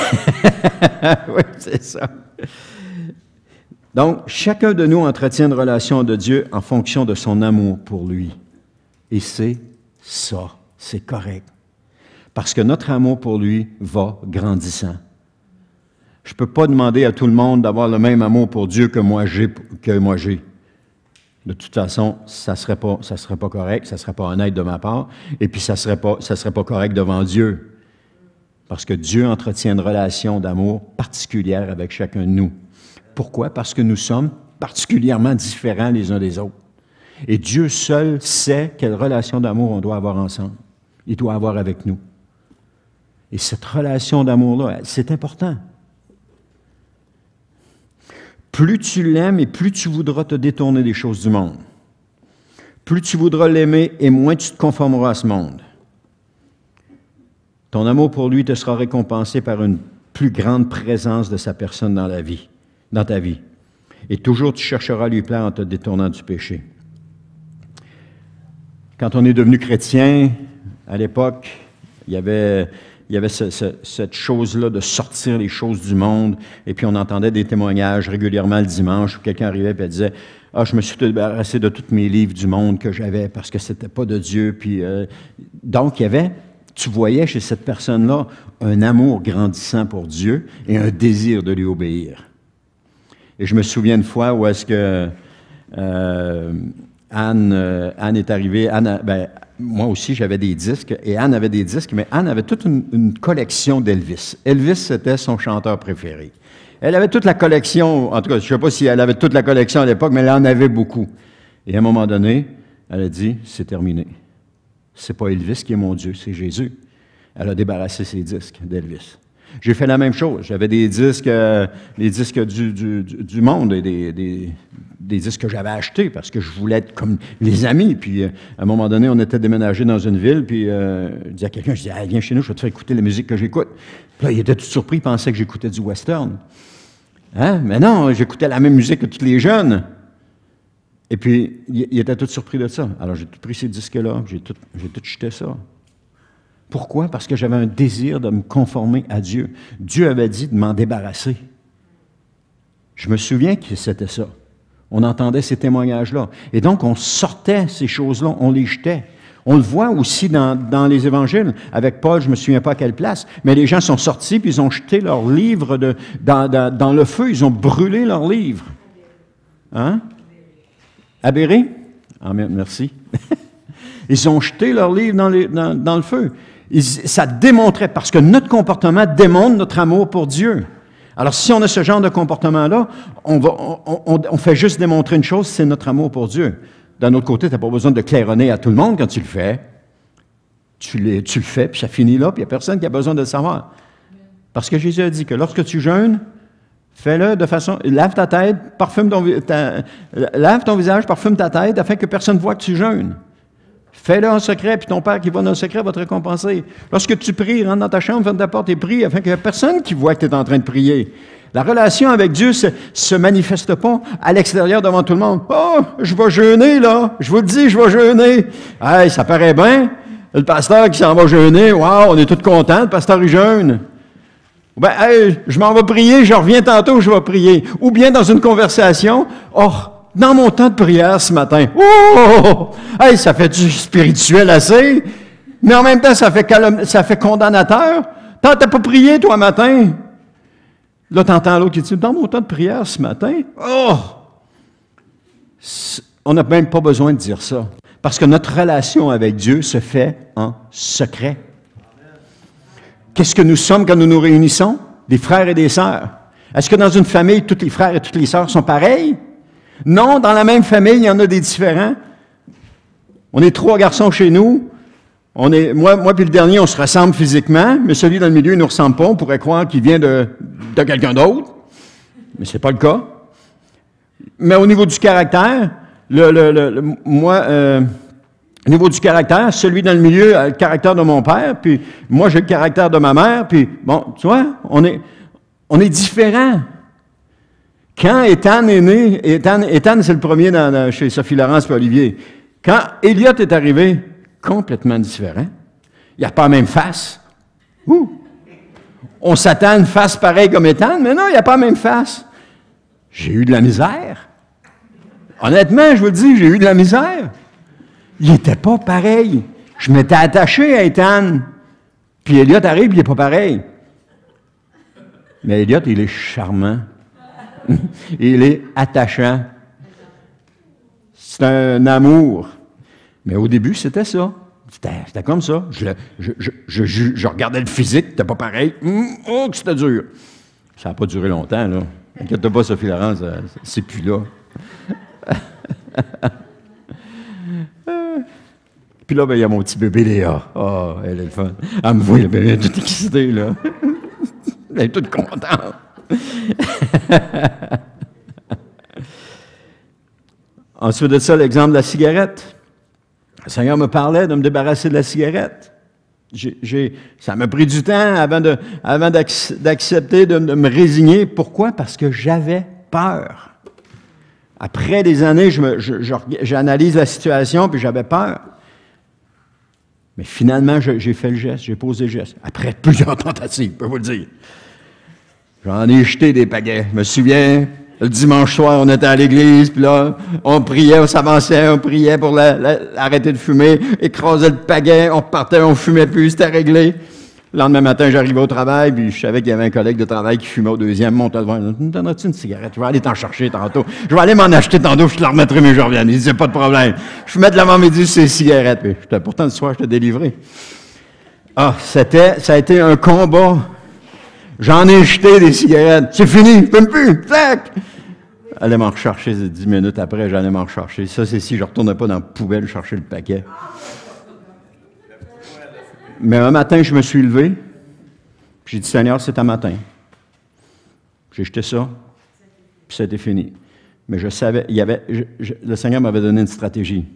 oui, c'est ça. Donc, chacun de nous entretient une relation de Dieu en fonction de son amour pour lui. Et c'est ça, c'est correct. Parce que notre amour pour lui va grandissant. Je ne peux pas demander à tout le monde d'avoir le même amour pour Dieu que moi j'ai. Que moi j'ai. De toute façon, ça ne serait, pas, ça serait pas correct, ça ne serait pas honnête de ma part, et puis ça ne serait, pas, ça serait pas correct devant Dieu. Parce que Dieu entretient une relation d'amour particulière avec chacun de nous. Pourquoi? Parce que nous sommes particulièrement différents les uns des autres. Et Dieu seul sait quelle relation d'amour on doit avoir ensemble. Il doit avoir avec nous. Et cette relation d'amour-là, c'est important. Plus tu l'aimes et plus tu voudras te détourner des choses du monde. Plus tu voudras l'aimer et moins tu te conformeras à ce monde. Ton amour pour lui te sera récompensé par une plus grande présence de sa personne dans, la vie, dans ta vie. Et toujours tu chercheras à lui plaire en te détournant du péché. Quand on est devenu chrétien, à l'époque, il y avait, cette chose-là de sortir les choses du monde. Et puis on entendait des témoignages régulièrement le dimanche où quelqu'un arrivait et disait ah, je me suis débarrassé de tous mes livres du monde que j'avais parce que c'était pas de Dieu. Puis, euh, donc, il y avait tu voyais chez cette personne-là un amour grandissant pour Dieu et un désir de lui obéir. Et je me souviens une fois où est-ce que euh, euh, Anne, est arrivée, ben, moi aussi j'avais des disques, et Anne avait des disques, mais Anne avait toute une, une collection d'Elvis. Elvis, c'était son chanteur préféré. Elle avait toute la collection, en tout cas, je ne sais pas si elle avait toute la collection à l'époque, mais elle en avait beaucoup. Et à un moment donné, elle a dit, c'est terminé. C'est pas Elvis qui est mon Dieu, c'est Jésus. Elle a débarrassé ses disques d'Elvis. J'ai fait la même chose. J'avais des disques, les euh, disques du, du, monde et des, disques que j'avais achetés parce que je voulais être comme les amis. Puis euh, à un moment donné, on était déménagé dans une ville, puis euh, il je disais à quelqu'un, je viens chez nous, je vais te faire écouter la musique que j'écoute. Puis là, il était tout surpris, il pensait que j'écoutais du western. Hein? Mais non, j'écoutais la même musique que tous les jeunes. Et puis, il, étaient était tout surpris de ça. Alors, j'ai tout pris ces disques-là, j'ai tout, jeté ça. Pourquoi? Parce que j'avais un désir de me conformer à Dieu. Dieu avait dit de m'en débarrasser. Je me souviens que c'était ça. On entendait ces témoignages-là. Et donc, on sortait ces choses-là, on les jetait. On le voit aussi dans, dans, les évangiles. Avec Paul, je ne me souviens pas à quelle place, mais les gens sont sortis puis ils ont jeté leurs livres de, dans, dans, le feu, ils ont brûlé leurs livres. Hein? Aberré? merci. Ils ont jeté leur livre dans, le feu. ça démontrait, parce que notre comportement démontre notre amour pour Dieu. Alors, si on a ce genre de comportement-là, on, fait juste démontrer une chose, c'est notre amour pour Dieu. D'un autre côté, tu n'as pas besoin de claironner à tout le monde quand tu le fais. Tu, tu le fais, puis ça finit là, puis il n'y a personne qui a besoin de le savoir. Parce que Jésus a dit que lorsque tu jeûnes, Fais-le de façon. Lave ta tête, parfume ton, lave ton visage, parfume ta tête, afin que personne ne voit que tu jeûnes. Fais-le en secret, puis ton Père qui voit dans le secret va te récompenser. Lorsque tu pries, rentre dans ta chambre, ferme ta porte et prie, afin que personne qui voit que tu es en train de prier. La relation avec Dieu se, se manifeste pas à l'extérieur devant tout le monde. Oh, je vais jeûner, là. Je vous le dis, je vais jeûner. Ah, ça paraît bien. Le pasteur qui s'en va jeûner. Waouh, on est tous contents. Le pasteur, il jeûne ben, je m'en vais prier, je reviens tantôt, je vais prier. Ou bien dans une conversation, oh, dans mon temps de prière ce matin, oh, ça fait du spirituel assez, mais en même temps, ça fait, ça fait condamnateur. Tant t'as pas prié, toi, matin. Là, t'entends l'autre qui dit, dans mon temps de prière ce matin, oh, on n'a même pas besoin de dire ça. Parce que notre relation avec Dieu se fait en secret. Qu'est-ce que nous sommes quand nous nous réunissons? Des frères et des sœurs. Est-ce que dans une famille, tous les frères et toutes les sœurs sont pareils? Non, dans la même famille, il y en a des différents. On est trois garçons chez nous. On est, moi, moi puis le dernier, on se ressemble physiquement, mais celui dans le milieu, il ne nous ressemble pas. On pourrait croire qu'il vient de, de quelqu'un d'autre, mais ce n'est pas le cas. Mais au niveau du caractère, moi, euh, au niveau du caractère, celui dans le milieu a euh, le caractère de mon père, puis moi j'ai le caractère de ma mère, puis bon, tu vois, on est, on est différent. Quand Ethan est né, Ethan, c'est le premier chez Sophie Laurence et Olivier. Quand Elliot est arrivé, complètement différent. Il a pas la même face. Ouh. On s'attend à une face pareille comme Ethan, mais non, il a pas la même face. J'ai eu de la misère. Honnêtement, je vous le dis, j'ai eu de la misère il n'était pas pareil. Je m'étais attaché à Ethan. Puis Elliot arrive, il n'est pas pareil. Mais Elliot, il est charmant. il est attachant. C'est un amour. Mais au début, c'était ça. C'était comme ça. Je, regardais le physique, c'était pas pareil. Hum, oh, que c'était dur. Ça n'a pas duré longtemps, là. Inquiète pas, Sophie Laurence, euh, c'est plus là. Euh. Puis là, ben, il y a mon petit bébé Léa. Oh, elle est le fun. Elle me voit, le bébé, tout excité, là. elle est toute contente. Ensuite de ça, l'exemple de la cigarette. Le Seigneur me parlait de me débarrasser de la cigarette. ça m'a pris du temps avant, d'accepter de, de, me résigner. Pourquoi? Parce que j'avais peur. Après des années, j'analyse la situation, puis j'avais peur. Mais finalement, j'ai fait le geste, j'ai posé le geste. Après plusieurs tentatives, je peux vous le dire. J'en ai jeté des pagaies. Je me souviens, le dimanche soir, on était à l'église, puis là, on priait, on s'avançait, on priait pour arrêter de fumer, écraser le pagaie, on partait, on fumait plus, c'était réglé. Le lendemain matin, j'arrivais au travail, puis je savais qu'il y avait un collègue de travail qui fumait au deuxième, montait devant. Me donneras-tu une cigarette? Je vais aller t'en chercher tantôt. Je vais aller m'en acheter tantôt, je te la remettrai, mais je reviens. Il disait, pas de problème. Je fumais de l'avant-midi ces cigarettes. pourtant, le soir, je t'ai délivré. Ah, c'était, ça a été un combat. J'en ai jeté des cigarettes. C'est fini, je peux plus. Tac! Allez m'en rechercher dix minutes après, j'allais m'en rechercher. Ça, c'est si je ne retournais pas dans la poubelle chercher le paquet. Mais un matin, je me suis levé, j'ai dit, Seigneur, c'est un matin. J'ai jeté ça, puis c'était fini. Mais je savais, il y avait, le Seigneur m'avait donné une stratégie.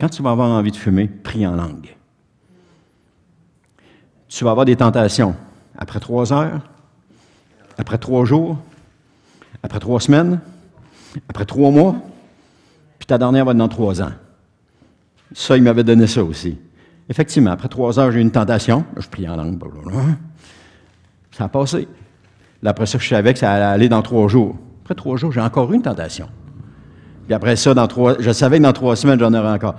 Quand tu vas avoir envie de fumer, prie en langue. Tu vas avoir des tentations. Après trois heures, après trois jours, après trois semaines, après trois mois, puis ta dernière va être dans trois ans. Ça, il m'avait donné ça aussi. Effectivement, après trois heures, j'ai eu une tentation. Je prie en langue. Blablabla. Ça a passé. la après ça, je savais que ça allait aller dans trois jours. Après trois jours, j'ai encore eu une tentation. Puis après ça, dans trois, je savais que dans trois semaines, j'en aurais encore.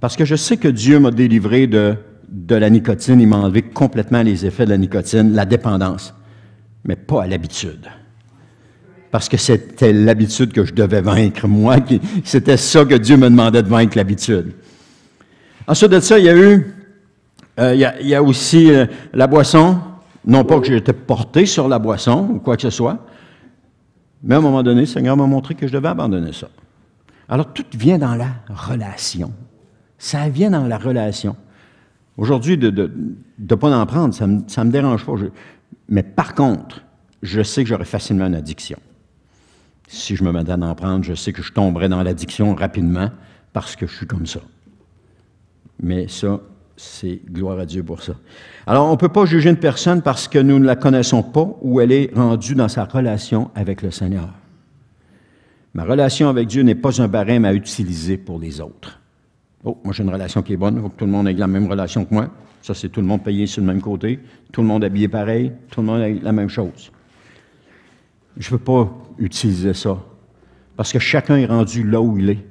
Parce que je sais que Dieu m'a délivré de, de la nicotine. Il m'a enlevé complètement les effets de la nicotine, la dépendance, mais pas à l'habitude. Parce que c'était l'habitude que je devais vaincre, moi. C'était ça que Dieu me demandait de vaincre, l'habitude. Ensuite de ça, il y a eu, euh, il, y a, aussi euh, la boisson. Non pas que j'étais porté sur la boisson ou quoi que ce soit, mais à un moment donné, le Seigneur m'a montré que je devais abandonner ça. Alors, tout vient dans la relation. Ça vient dans la relation. Aujourd'hui, de ne pas en prendre, ça ne me, dérange pas. mais par contre, je sais que j'aurais facilement une addiction. Si je me mettais à en prendre, je sais que je tomberais dans l'addiction rapidement parce que je suis comme ça. Mais ça, c'est gloire à Dieu pour ça. Alors, on ne peut pas juger une personne parce que nous ne la connaissons pas ou elle est rendue dans sa relation avec le Seigneur. Ma relation avec Dieu n'est pas un barème à utiliser pour les autres. Oh, moi j'ai une relation qui est bonne, il oh, tout le monde ait la même relation que moi. Ça, c'est tout le monde payé sur le même côté, tout le monde habillé pareil, tout le monde a la même chose. Je ne peux pas utiliser ça, parce que chacun est rendu là où il est.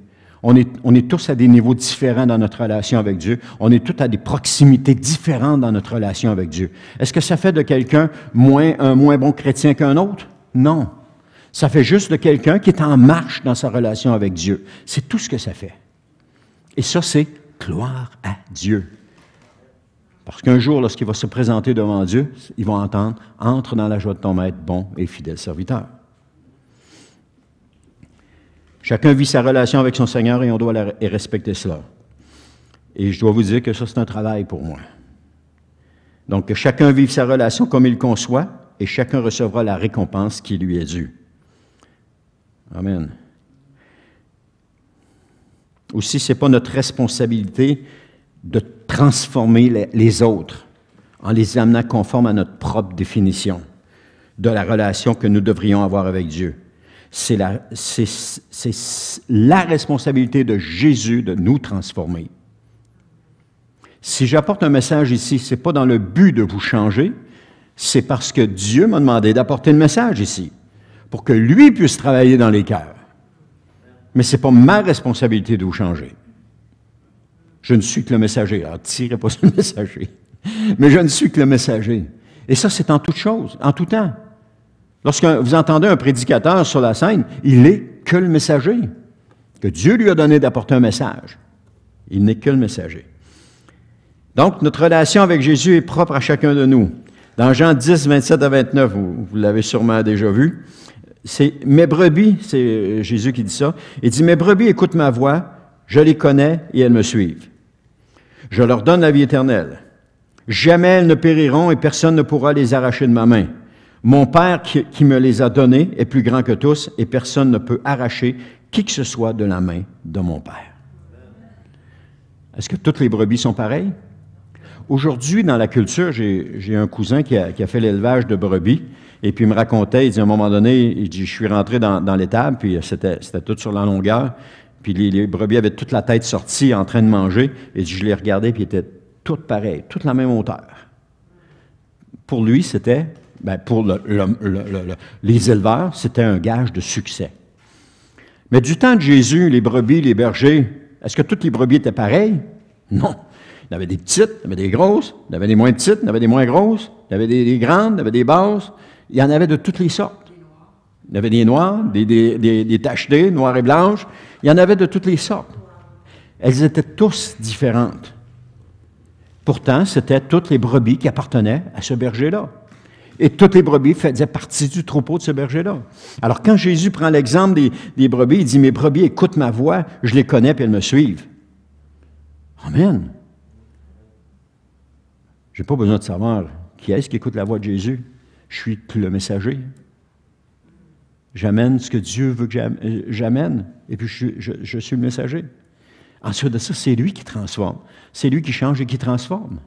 On est, tous à des niveaux différents dans notre relation avec Dieu. On est tous à des proximités différentes dans notre relation avec Dieu. Est-ce que ça fait de quelqu'un moins, un moins bon chrétien qu'un autre? Non. Ça fait juste de quelqu'un qui est en marche dans sa relation avec Dieu. C'est tout ce que ça fait. Et ça, c'est gloire à Dieu. Parce qu'un jour, lorsqu'il va se présenter devant Dieu, il va entendre Entre dans la joie de ton maître, bon et fidèle serviteur. Chacun vit sa relation avec son Seigneur et on doit respecter cela. Et je dois vous dire que ça, c'est un travail pour moi. Donc, que chacun vive sa relation comme il conçoit et chacun recevra la récompense qui lui est due. Amen. Aussi, ce n'est pas notre responsabilité de transformer les, les autres en les amenant conformes à notre propre définition de la relation que nous devrions avoir avec Dieu c'est la, la, responsabilité de Jésus de nous transformer. Si j'apporte un message ici, ce n'est pas dans le but de vous changer, c'est parce que Dieu m'a demandé d'apporter le message ici, pour que lui puisse travailler dans les cœurs. Mais ce n'est pas ma responsabilité de vous changer. Je ne suis que le messager. Alors, ah, tirez pas sur le messager. Mais je ne suis que le messager. Et ça, c'est en toute chose, en tout temps. Lorsque vous entendez un prédicateur sur la scène, il n'est que le messager, que Dieu lui a donné d'apporter un message. Il n'est que le messager. Donc, notre relation avec Jésus est propre à chacun de nous. Dans Jean 10, 27 à 29, vous, vous l'avez sûrement déjà vu, c'est mes brebis, c'est Jésus qui dit ça. Il dit, mes brebis écoute ma voix, je les connais et elles me suivent. Je leur donne la vie éternelle. Jamais elles ne périront et personne ne pourra les arracher de ma main. Mon Père qui, me les a donnés est plus grand que tous et personne ne peut arracher qui que ce soit de la main de mon Père. Est-ce que toutes les brebis sont pareilles? Aujourd'hui, dans la culture, j'ai un cousin qui a, fait l'élevage de brebis. Et puis, il me racontait, il dit, à un moment donné, il dit, je suis rentré dans, l'étable, puis c'était tout sur la longueur. Puis, les, brebis avaient toute la tête sortie, en train de manger. Et je les regardais, puis ils étaient toutes pareilles, toutes la même hauteur. Pour lui, c'était ben, pour les éleveurs, c'était un gage de succès. Mais du temps de Jésus, les brebis, les bergers, est-ce que toutes les brebis étaient pareilles? Non. Il y avait des petites, il y avait des grosses, il y avait des moins petites, il y avait des moins grosses, il y avait des, grandes, il y avait des basses. Il y en avait de toutes les sortes. Il y avait des noirs, des, taches des, noires et blanches. Il y en avait de toutes les sortes. Elles étaient toutes différentes. Pourtant, c'était toutes les brebis qui appartenaient à ce berger-là. Et toutes les brebis faisaient partie du troupeau de ce berger-là. Alors, quand Jésus prend l'exemple des, brebis, il dit Mes brebis écoutent ma voix, je les connais, puis elles me suivent. Amen. Je n'ai pas besoin de savoir qui est-ce qui écoute la voix de Jésus. Je suis le messager. J'amène ce que Dieu veut que euh, j'amène, et puis je, je suis le messager. Ensuite de ça, c'est lui qui transforme. C'est lui qui change et qui transforme.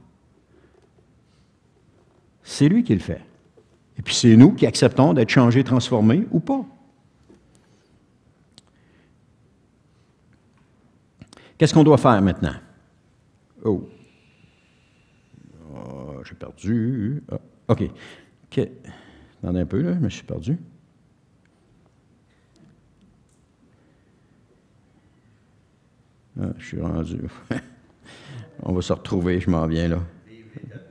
C'est lui qui le fait. Et puis c'est nous qui acceptons d'être changés, transformés ou pas. Qu'est-ce qu'on doit faire maintenant? Oh. Ah, j'ai perdu. Ah, OK. Attendez un peu, là, je me suis perdu. Ah, je suis rendu. On va se retrouver, je m'en viens là.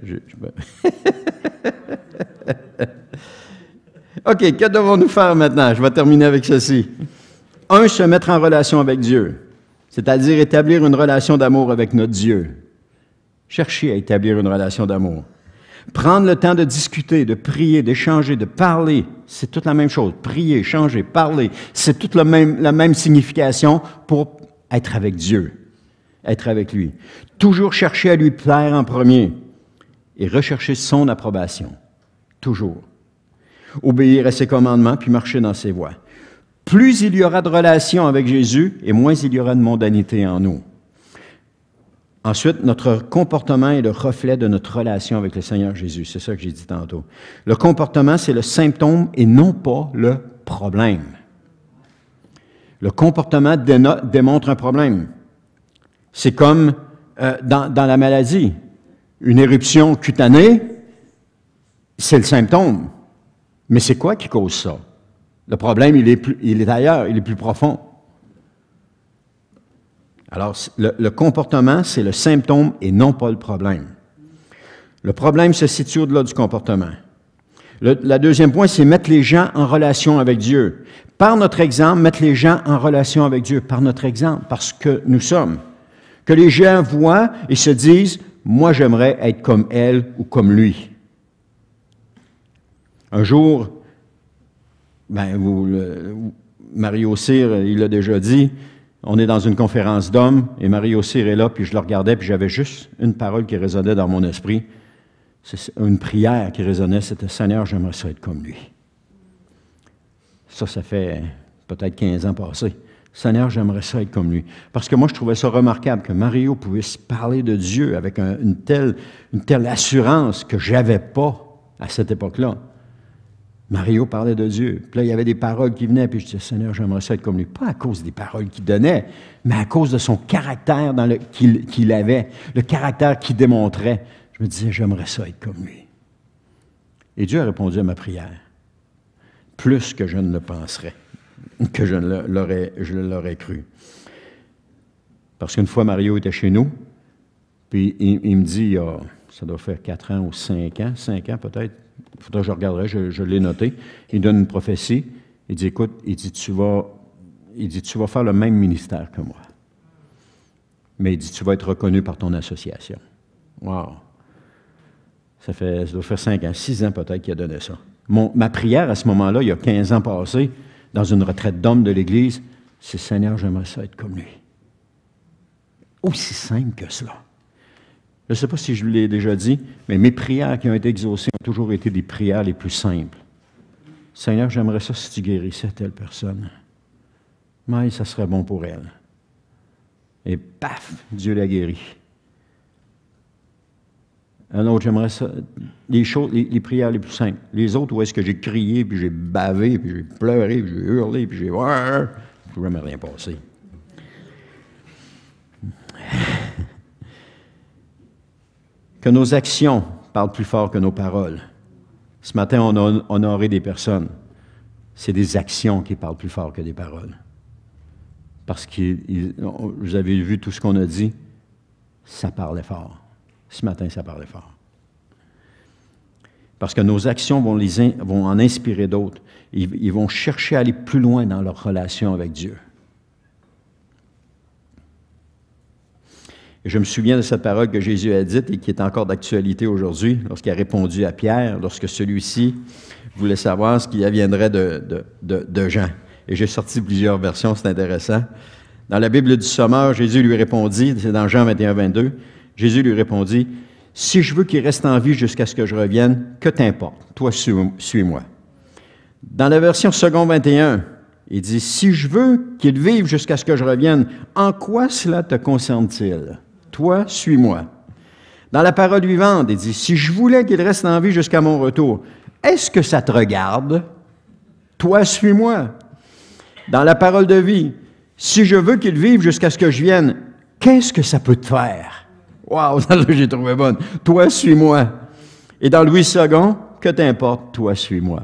OK, que devons-nous faire maintenant? Je vais terminer avec ceci. Un, se mettre en relation avec Dieu, c'est-à-dire établir une relation d'amour avec notre Dieu. Chercher à établir une relation d'amour. Prendre le temps de discuter, de prier, d'échanger, de parler, c'est toute la même chose. Prier, changer, parler, c'est toute la même signification pour être avec Dieu, être avec lui. Toujours chercher à lui plaire en premier et rechercher son approbation toujours. Obéir à ses commandements, puis marcher dans ses voies. Plus il y aura de relations avec Jésus, et moins il y aura de mondanité en nous. Ensuite, notre comportement est le reflet de notre relation avec le Seigneur Jésus. C'est ça que j'ai dit tantôt. Le comportement, c'est le symptôme et non pas le problème. Le comportement démontre un problème. C'est comme euh, dans, dans la maladie. Une éruption cutanée, c'est le symptôme. Mais c'est quoi qui cause ça? Le problème, il est, il est ailleurs, il est plus profond. Alors, le, comportement, c'est le symptôme et non pas le problème. Le problème se situe au-delà du comportement. Le deuxième point, c'est mettre les gens en relation avec Dieu. Par notre exemple, mettre les gens en relation avec Dieu, par notre exemple, parce que nous sommes. Que les gens voient et se disent, moi j'aimerais être comme elle ou comme lui. Un jour, ben, Mario Cyr, il l'a déjà dit, on est dans une conférence d'hommes, et Mario Cyr est là, puis je le regardais, puis j'avais juste une parole qui résonnait dans mon esprit. une prière qui résonnait, c'était Seigneur, j'aimerais ça être comme lui. Ça, ça fait peut-être 15 ans passé. « Seigneur, j'aimerais ça être comme lui. Parce que moi, je trouvais ça remarquable que Mario puisse parler de Dieu avec une, telle, une telle assurance que je n'avais pas à cette époque-là. Mario parlait de Dieu. Puis là, il y avait des paroles qui venaient, puis je disais, Seigneur, j'aimerais ça être comme lui. Pas à cause des paroles qu'il donnait, mais à cause de son caractère dans le, qu'il, avait, le caractère qu'il démontrait. Je me disais, j'aimerais ça être comme lui. Et Dieu a répondu à ma prière, plus que je ne le penserais, que je ne l'aurais, je l'aurais cru. Parce qu'une fois, Mario était chez nous, puis il, me dit, ça doit faire quatre ans ou cinq ans, cinq ans peut-être, Faudrait que je regarderai, je, l'ai noté. Il donne une prophétie. Il dit, écoute, il dit, tu vas, il dit, tu vas faire le même ministère que moi. Mais il dit, tu vas être reconnu par ton association. Wow! Ça, fait, doit faire cinq ans, six ans peut-être qu'il a donné ça. ma prière à ce moment-là, il y a 15 ans passés, dans une retraite d'homme de l'Église, c'est Seigneur, j'aimerais ça être comme lui. Aussi simple que cela. Je ne sais pas si je vous l'ai déjà dit, mais mes prières qui ont été exaucées ont toujours été des prières les plus simples. Seigneur, j'aimerais ça si tu guérissais telle personne. Mais ça serait bon pour elle. Et paf, Dieu la guéri. Un autre, j'aimerais ça. Les, prières les plus simples. Les autres, où est-ce que j'ai crié, puis j'ai bavé, puis j'ai pleuré, puis j'ai hurlé, puis j'ai. Je jamais rien passé. que nos actions parlent plus fort que nos paroles. Ce matin, on a honoré des personnes. C'est des actions qui parlent plus fort que des paroles. Parce que vous avez vu tout ce qu'on a dit, ça parlait fort. Ce matin, ça parlait fort. Parce que nos actions vont, les vont en inspirer d'autres. ils vont chercher à aller plus loin dans leur relation avec Dieu. Je me souviens de cette parole que Jésus a dite et qui est encore d'actualité aujourd'hui, lorsqu'il a répondu à Pierre, lorsque celui-ci voulait savoir ce qui viendrait de, de, de, Jean. Et j'ai sorti plusieurs versions, c'est intéressant. Dans la Bible du Sommeur, Jésus lui répondit, c'est dans Jean 21, 22, Jésus lui répondit, Si je veux qu'il reste en vie jusqu'à ce que je revienne, que t'importe, toi suis-moi. Dans la version second 21, il dit, Si je veux qu'il vive jusqu'à ce que je revienne, en quoi cela te concerne-t-il? Toi, suis-moi. Dans la parole vivante, il dit, si je voulais qu'il reste en vie jusqu'à mon retour, est-ce que ça te regarde? Toi, suis-moi. Dans la parole de vie, si je veux qu'il vive jusqu'à ce que je vienne, qu'est-ce que ça peut te faire? Wow, ça, j'ai trouvé bonne. Toi, suis-moi. Et dans Louis II, que t'importe, toi, suis-moi.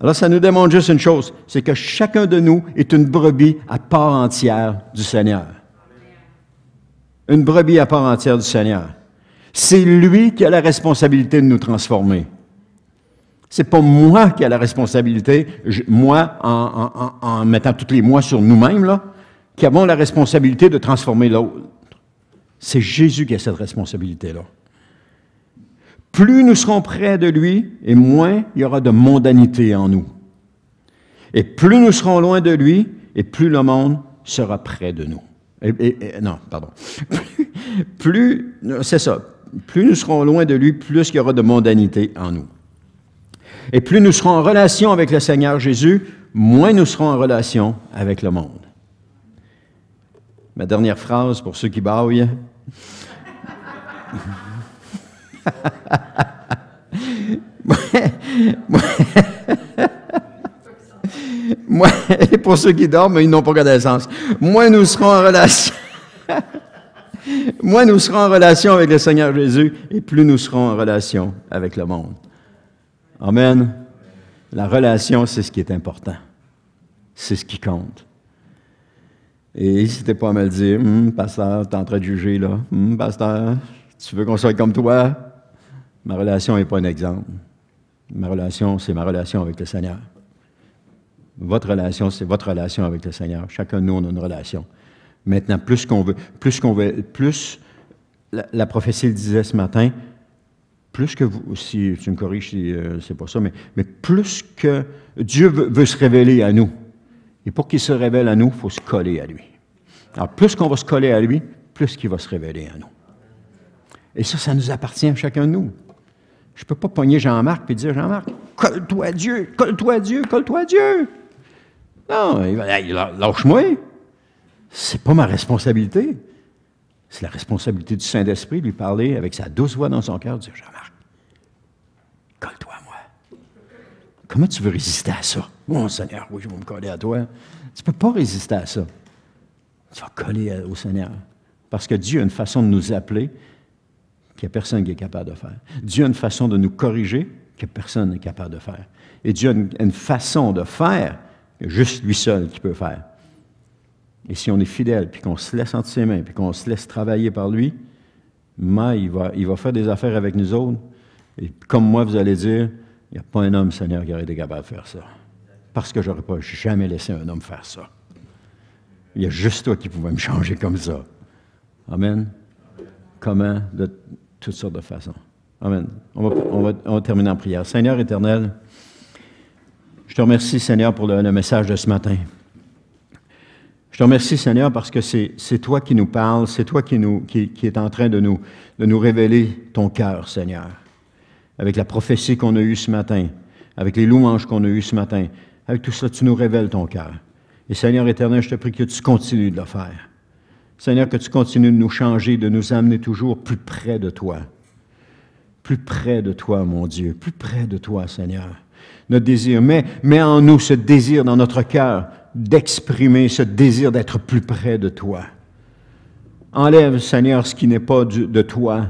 Alors, ça nous démontre juste une chose, c'est que chacun de nous est une brebis à part entière du Seigneur une brebis à part entière du Seigneur. C'est lui qui a la responsabilité de nous transformer. C'est pas moi qui a la responsabilité, moi, en, mettant tous les mois sur nous-mêmes, là, qui avons la responsabilité de transformer l'autre. C'est Jésus qui a cette responsabilité-là. Plus nous serons près de lui, et moins il y aura de mondanité en nous. Et plus nous serons loin de lui, et plus le monde sera près de nous non, pardon. plus, c'est ça, plus nous serons loin de lui, plus il y aura de mondanité en nous. Et plus nous serons en relation avec le Seigneur Jésus, moins nous serons en relation avec le monde. Ma dernière phrase pour ceux qui baillent. Moi, et pour ceux qui dorment, ils n'ont pas connaissance. Moi, nous serons en relation. Moins nous serons en relation avec le Seigneur Jésus et plus nous serons en relation avec le monde. Amen. La relation, c'est ce qui est important. C'est ce qui compte. Et c'était pas à me le dire. Hum, pasteur, tu es en train de juger, là. Hum, pasteur, tu veux qu'on soit comme toi? Ma relation n'est pas un exemple. Ma relation, c'est ma relation avec le Seigneur. Votre relation, c'est votre relation avec le Seigneur. Chacun de nous, on a une relation. Maintenant, plus qu'on veut, plus qu'on veut, plus la, prophétie le disait ce matin, plus que vous, si tu me corriges euh, c'est pas ça, mais, mais, plus que Dieu veut, se révéler à nous. Et pour qu'il se révèle à nous, il faut se coller à lui. Alors, plus qu'on va se coller à lui, plus qu'il va se révéler à nous. Et ça, ça nous appartient à chacun de nous. Je ne peux pas pogner Jean-Marc et dire Jean-Marc, colle-toi à Dieu, colle-toi à Dieu, colle-toi à Dieu. Non, il lâche-moi. C'est pas ma responsabilité. C'est la responsabilité du Saint-Esprit de lui parler avec sa douce voix dans son cœur, de dire Jean-Marc, colle-toi à moi. Comment tu veux résister à ça? Mon Seigneur, oui, je vais me coller à toi. Tu ne peux pas résister à ça. Tu vas coller au Seigneur. Parce que Dieu a une façon de nous appeler qu'il n'y a personne qui est capable de faire. Dieu a une façon de nous corriger que personne n'est capable de faire. Et Dieu a une façon de faire il y a juste lui seul qui peut faire. Et si on est fidèle, puis qu'on se laisse entre ses mains, puis qu'on se laisse travailler par lui, moi, il va, faire des affaires avec nous autres. Et comme moi, vous allez dire, il n'y a pas un homme, Seigneur, qui aurait été capable de faire ça. Parce que je n'aurais pas jamais laissé un homme faire ça. Il y a juste toi qui pouvais me changer comme ça. Amen. Comment? De toutes sortes de façons. Amen. On va, on va terminer en prière. Seigneur éternel, je te remercie, Seigneur, pour le, message de ce matin. Je te remercie, Seigneur, parce que c'est toi qui nous parles, c'est toi qui, es est en train de nous, de nous révéler ton cœur, Seigneur, avec la prophétie qu'on a eue ce matin, avec les louanges qu'on a eues ce matin, avec tout cela, tu nous révèles ton cœur. Et Seigneur éternel, je te prie que tu continues de le faire. Seigneur, que tu continues de nous changer, de nous amener toujours plus près de toi. Plus près de toi, mon Dieu, plus près de toi, Seigneur notre désir. Mais mets en nous ce désir dans notre cœur d'exprimer ce désir d'être plus près de toi. Enlève, Seigneur, ce qui n'est pas de toi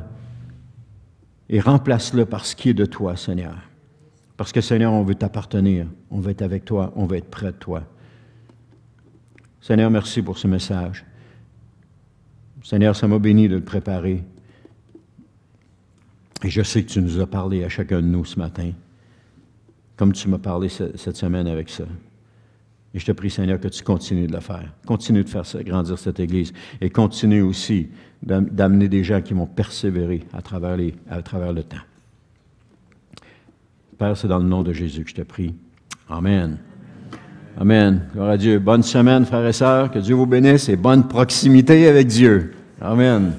et remplace-le par ce qui est de toi, Seigneur. Parce que, Seigneur, on veut t'appartenir, on veut être avec toi, on veut être près de toi. Seigneur, merci pour ce message. Seigneur, ça m'a béni de le préparer. Et je sais que tu nous as parlé à chacun de nous ce matin comme tu m'as parlé cette semaine avec ça. Et je te prie, Seigneur, que tu continues de le faire. Continue de faire grandir cette Église. Et continue aussi d'amener des gens qui vont persévérer à travers, les, à travers le temps. Père, c'est dans le nom de Jésus que je te prie. Amen. Amen. Gloire à Dieu. Bonne semaine, frères et sœurs. Que Dieu vous bénisse et bonne proximité avec Dieu. Amen.